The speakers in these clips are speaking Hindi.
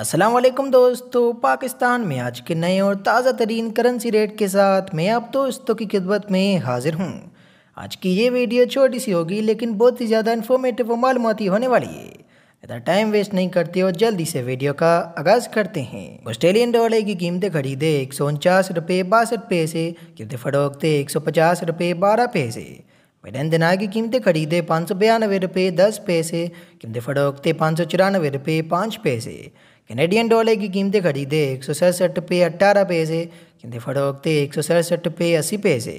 असलम दोस्तों पाकिस्तान में आज के नए और ताज़ा तरीन करेंसी रेट के साथ मैं आप दोस्तों की खिदमत में हाजिर हूँ आज की ये वीडियो छोटी सी होगी लेकिन बहुत ही ज़्यादा इन्फॉर्मेटिव और मालूमती होने वाली है ज़्यादा टाइम वेस्ट नहीं करते और जल्दी से वीडियो का आगाज़ करते हैं ऑस्ट्रेलियन डॉलर की कीमतें खरीदे एक सौ उनचास रुपये बासठ पैसे कीमतें फरोखते एक सौ पचास रुपये बारह पैसे बैडन दिना की कीमतें खरीदे पाँच सौ बयानवे रुपये दस पैसे कीमतें फरोखते पाँच सौ चौरानवे रुपये पाँच पैसे कैनेडियन डॉलर की कीमतें खरीदे एक सौ सड़सठ पे अट्ठारह पैसे कीमतें फरोख्ते एक सौ सड़सठ पे अस्सी पैसे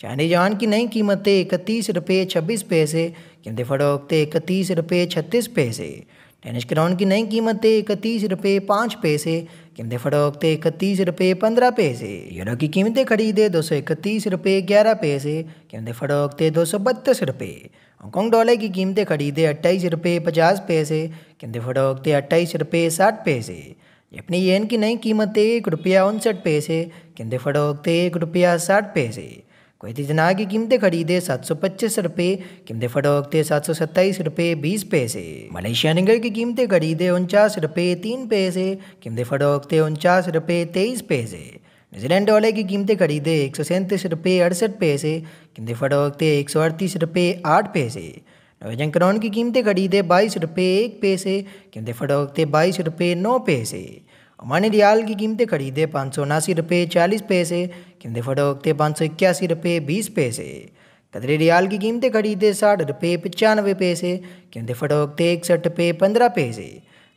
चांदी जवान की नई कीमतें इकतीस रुपये छब्बीस पैसे कीमतें फरोख्ते इकतीस रुपये छत्तीस पैसे टेनिस ग्राउंड की नई कीमत थे इकतीस रुपये पाँच पैसे कीमतें फड़ोक थे इकतीस रुपये पंद्रह पैसे यूरो की कीमतें खरीदे दो सौ इकतीस रुपये ग्यारह पैसे कीमतें फड़ोक थे दो सौ बत्तीस रुपये हांगकॉन्ग डॉलर की कीमतें खरीदे अट्ठाईस रुपये पचास पैसे कीमतें फड़ोक थे अट्ठाईस रुपये साठ पैसे अपनी येन की नई कीमतें एक रुपया उनसठ पैसे कीमतें फड़ोक थे एक रुपया साठ पैसे कोई जना की कीमतें खरीदे सात सौ पच्चीस रुपये कीमतें फटोकते सात सौ सत्ताईस रुपये बीस पैसे मलेशिया निगर की कीमतें खरीदे उनचास रुपये तीन पैसे कीमतें फटोकते उनचास रुपये तेईस पैसे न्यूजीलैंड वाले की कीमतें खरीदे एक सौ सैंतीस रुपये अड़सठ पैसे कीमतें फटोकते एक सौ अड़तीस रुपये आठ पैसे नवेजन करौन की कीमतें खरीदे बाईस रुपये एक पैसे कीमतें फटोकते बाईस रुपये नौ पैसे अमानी रियाल की कीमतें खरीदे पाँच सौ उनासी रुपये चालीस पैसे कीमतें फटोकते पाँच सौ इक्यासी रुपये बीस पैसे कतरे रियाल की कीमतें खरीदे साठ रुपये पचानवे पैसे कीमतें फटोकते इकसठ रुपये पंद्रह पैसे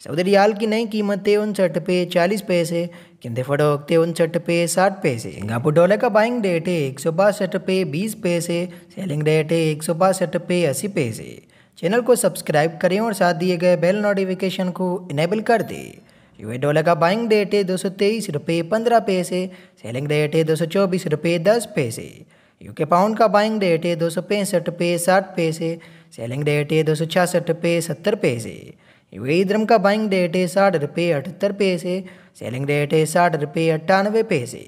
सऊदी रियाल की नई कीमतें उनसठ रुपये चालीस पैसे कीमतें फटोकते उनसठ रुपये साठ पैसे सिंगापुर डॉलर का बाइंग रेट है एक सौ बासठ रुपये बीस पैसे सेलिंग रेट है एक सौ बासठ रुपये अस्सी पैसे चैनल को सब्सक्राइब करें और साथ दिए गए बेल नोटिफिकेशन को इनेबल कर दें ए डॉलर का बाइंग डेट है दो सौ तेईस रुपये पंद्रह पैसे सेलिंग रेट है दो सौ चौबीस रुपये दस पैसे यूके पाउंड का बाइंग डेट है दो सौ पैंसठ रुपये साठ पैसे सेलिंग डेट है दो सौ छियासठ रुपये सत्तर पैसे यूएई द्रम का बाइंग डेट है साठ रुपये अठहत्तर पैसे सेलिंग रेट है साठ रुपये अट्ठानवे पैसे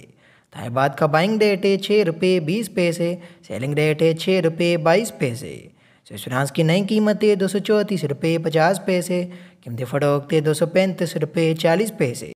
थाईबाद का बाइंग डेट है छः रुपये बीस पैसे सेलिंग रेट है छः रुपये बाईस पैसे इश्वरांस की नई कीमत है दो सौ चौंतीस रुपये पचास पैसे कीमतें फटोकते दो सौ पैंतीस रुपये चालीस पैसे